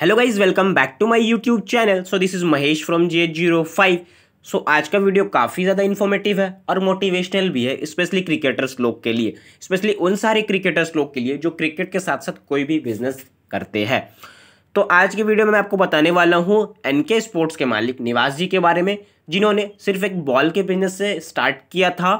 hello guys welcome back to my YouTube channel so this is Mahesh from J zero five so आज का video काफ़ी ज़्यादा informative है और मोटिवेशनल भी है स्पेशली क्रिकेटर्स लोग के लिए स्पेशली उन सारे क्रिकेटर्स लोग के लिए जो क्रिकेट के साथ साथ कोई भी बिजनेस करते हैं तो आज के वीडियो में मैं आपको बताने वाला हूँ एन के स्पोर्ट्स के मालिक निवास जी के बारे में जिन्होंने सिर्फ एक बॉल के बिजनेस से स्टार्ट किया था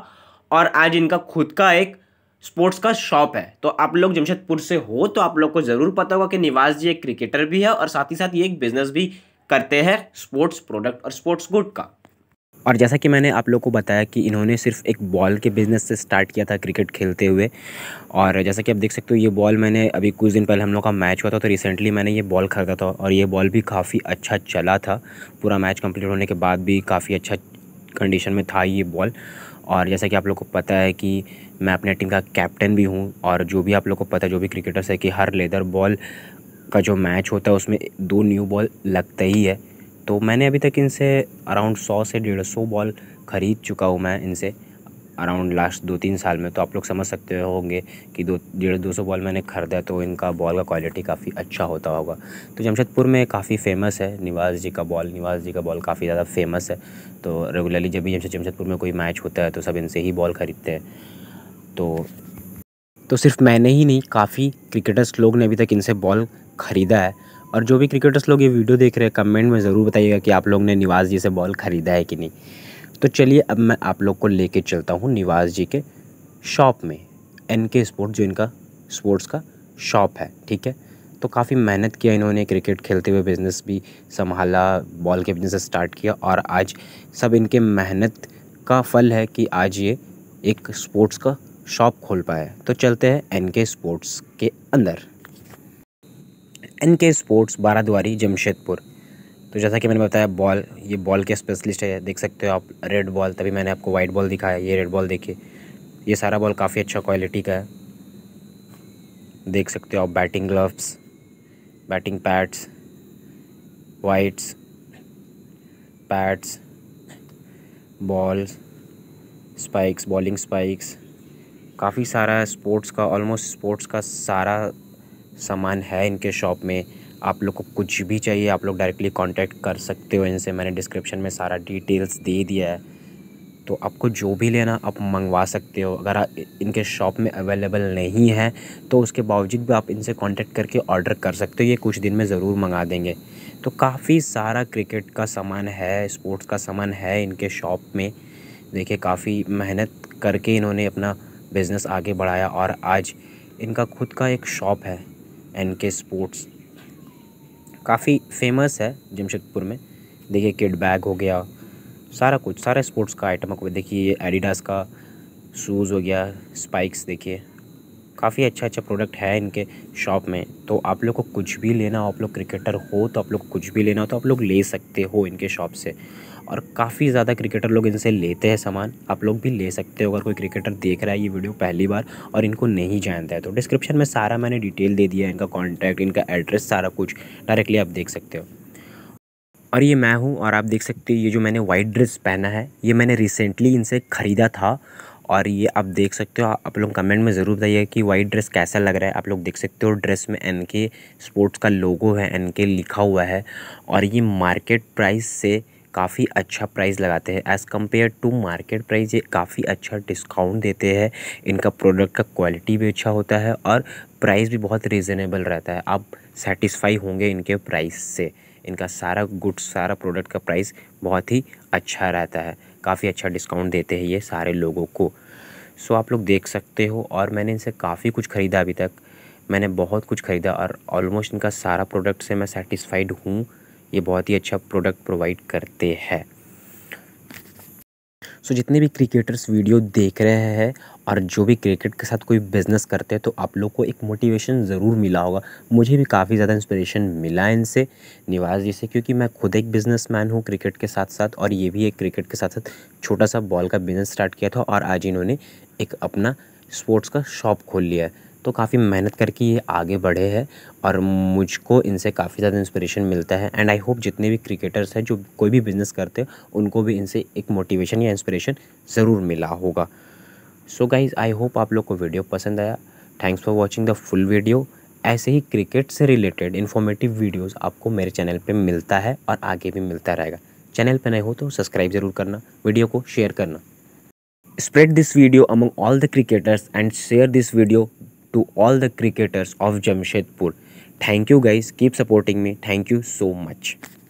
और आज इनका खुद का एक स्पोर्ट्स का शॉप है तो आप लोग जमशेदपुर से हो तो आप लोग को ज़रूर पता होगा कि निवास जी एक क्रिकेटर भी है और साथ ही साथ ये एक बिज़नेस भी करते हैं स्पोर्ट्स प्रोडक्ट और स्पोर्ट्स गुड का और जैसा कि मैंने आप लोग को बताया कि इन्होंने सिर्फ एक बॉल के बिज़नेस से स्टार्ट किया था क्रिकेट खेलते हुए और जैसा कि आप देख सकते हो ये बॉल मैंने अभी कुछ दिन पहले हम लोग का मैच हुआ था तो रिसेंटली मैंने ये बॉल खरीदा था और ये बॉल भी काफ़ी अच्छा चला था पूरा मैच कंप्लीट होने के बाद भी काफ़ी अच्छा कंडीशन में था ये बॉल और जैसा कि आप लोग को पता है कि मैं अपने टीम का कैप्टन भी हूँ और जो भी आप लोग को पता है जो भी क्रिकेटर्स है कि हर लेदर बॉल का जो मैच होता है उसमें दो न्यू बॉल लगता ही है तो मैंने अभी तक इनसे अराउंड सौ से डेढ़ सौ बॉल ख़रीद चुका हूँ मैं इनसे अराउंड लास्ट दो तीन साल में तो आप लोग समझ सकते होंगे कि दो डेढ़ दो सौ बॉल मैंने ख़रीदा तो इनका बॉल का क्वालिटी काफ़ी अच्छा होता होगा तो जमशेदपुर में काफ़ी फेमस है निवास जी का बॉल निवास जी का बॉल काफ़ी ज़्यादा फेमस है तो रेगुलरली जब भी जमशेदपुर में कोई मैच होता है तो सब इनसे ही बॉल ख़रीदते हैं तो तो सिर्फ मैंने ही नहीं काफ़ी क्रिकेटर्स लोग ने अभी तक इनसे बॉल ख़रीदा है और जो भी क्रिकेटर्स लोग ये वीडियो देख रहे हैं कमेंट में ज़रूर बताइएगा कि आप लोग ने निवास जी से बॉल ख़रीदा है कि नहीं तो चलिए अब मैं आप लोग को लेके चलता हूँ निवास जी के शॉप में एन के स्पोर्ट्स जो इनका स्पोर्ट्स का शॉप है ठीक है तो काफ़ी मेहनत किया इन्होंने क्रिकेट खेलते हुए बिज़नेस भी संभाला बॉल के बिज़नेस स्टार्ट किया और आज सब इनके मेहनत का फल है कि आज ये एक स्पोर्ट्स का शॉप खोल पाए तो चलते हैं एन के स्पोर्ट्स के अंदर एन के स्पोर्ट्स बाराद्वारी जमशेदपुर तो जैसा कि मैंने बताया बॉल ये बॉल के स्पेशलिस्ट है देख सकते हो आप रेड बॉल तभी मैंने आपको वाइट बॉल दिखाया ये रेड बॉल देखिए ये सारा बॉल काफ़ी अच्छा क्वालिटी का है देख सकते हो आप batting gloves batting pads whites pads balls spikes bowling spikes काफ़ी सारा स्पोर्ट्स का ऑलमोस्ट स्पोर्ट्स का सारा सामान है इनके शॉप में आप लोग को कुछ भी चाहिए आप लोग डायरेक्टली कांटेक्ट कर सकते हो इनसे मैंने डिस्क्रिप्शन में सारा डिटेल्स दे दिया है तो आपको जो भी लेना आप मंगवा सकते हो अगर इनके शॉप में अवेलेबल नहीं है तो उसके बावजूद भी आप इनसे कांटेक्ट करके ऑर्डर कर सकते हो ये कुछ दिन में ज़रूर मंगा देंगे तो काफ़ी सारा क्रिकेट का सामान है स्पोर्ट्स का सामान है इनके शॉप में देखिए काफ़ी मेहनत करके इन्होंने अपना बिज़नेस आगे बढ़ाया और आज इनका खुद का एक शॉप है एन के स्पोर्ट्स काफ़ी फेमस है जमशेदपुर में देखिए किड बैग हो गया सारा कुछ सारे स्पोर्ट्स का आइटम देखिए ये एडिडास का शूज़ हो गया स्पाइक्स देखिए काफ़ी अच्छा अच्छा प्रोडक्ट है इनके शॉप में तो आप लोग को कुछ भी लेना हो आप लोग क्रिकेटर हो तो आप लोग कुछ भी लेना हो तो आप लोग ले सकते हो इनके शॉप से और काफ़ी ज़्यादा क्रिकेटर लोग इनसे लेते हैं सामान आप लोग भी ले सकते हो अगर कोई क्रिकेटर देख रहा है ये वीडियो पहली बार और इनको नहीं जानता है तो डिस्क्रिप्शन में सारा मैंने डिटेल दे दिया है इनका कॉन्टैक्ट इनका एड्रेस सारा कुछ डायरेक्टली आप देख सकते हो और ये मैं हूँ और आप देख सकते हो ये जो मैंने वाइट ड्रेस पहना है ये मैंने रिसेंटली इनसे ख़रीदा था और ये आप देख सकते हो आप लोग कमेंट में ज़रूर बताइए कि वाइट ड्रेस कैसा लग रहा है आप लोग देख सकते हो ड्रेस में एन के स्पोर्ट्स का लोगो है एन के लिखा हुआ है और ये मार्केट प्राइस से काफ़ी अच्छा प्राइस लगाते हैं as compare to market price ये काफ़ी अच्छा डिस्काउंट देते हैं इनका प्रोडक्ट का क्वालिटी भी अच्छा होता है और प्राइस भी बहुत रिजनेबल रहता है आप सेटिस्फाई होंगे इनके प्राइस से इनका सारा गुड्स सारा प्रोडक्ट का प्राइस बहुत ही अच्छा रहता है काफ़ी अच्छा डिस्काउंट देते हैं ये सारे लोगों को सो आप लोग देख सकते हो और मैंने इनसे काफ़ी कुछ ख़रीदा अभी तक मैंने बहुत कुछ ख़रीदा और ऑलमोस्ट इनका सारा प्रोडक्ट से मैं सेटिस्फाइड हूँ ये बहुत ही अच्छा प्रोडक्ट प्रोवाइड करते हैं सो so, जितने भी क्रिकेटर्स वीडियो देख रहे हैं और जो भी क्रिकेट के साथ कोई बिज़नेस करते हैं तो आप लोग को एक मोटिवेशन ज़रूर मिला होगा मुझे भी काफ़ी ज़्यादा इंस्पिरेशन मिला है इनसे निवास जी से क्योंकि मैं खुद एक बिज़नेसमैन हूँ क्रिकेट के साथ साथ और ये भी एक क्रिकेट के साथ साथ छोटा सा बॉल का बिज़नेस स्टार्ट किया था और आज इन्होंने एक अपना स्पोर्ट्स का शॉप खोल लिया है तो काफ़ी मेहनत करके ये आगे बढ़े हैं और मुझको इनसे काफ़ी ज़्यादा इंस्पिरेशन मिलता है एंड आई होप जितने भी क्रिकेटर्स हैं जो कोई भी बिज़नेस करते हैं उनको भी इनसे एक मोटिवेशन या इंस्पिरेशन ज़रूर मिला होगा सो गाइज़ आई होप आप लोग को वीडियो पसंद आया thanks for watching the full video ऐसे ही क्रिकेट से रिलेटेड इन्फॉर्मेटिव वीडियोज़ आपको मेरे चैनल पर मिलता है और आगे भी मिलता रहेगा चैनल पर नए हो तो सब्सक्राइब जरूर करना वीडियो को शेयर करना spread this video among all the cricketers and share this video to all the cricketers of Jamshedpur thank you guys keep supporting me thank you so much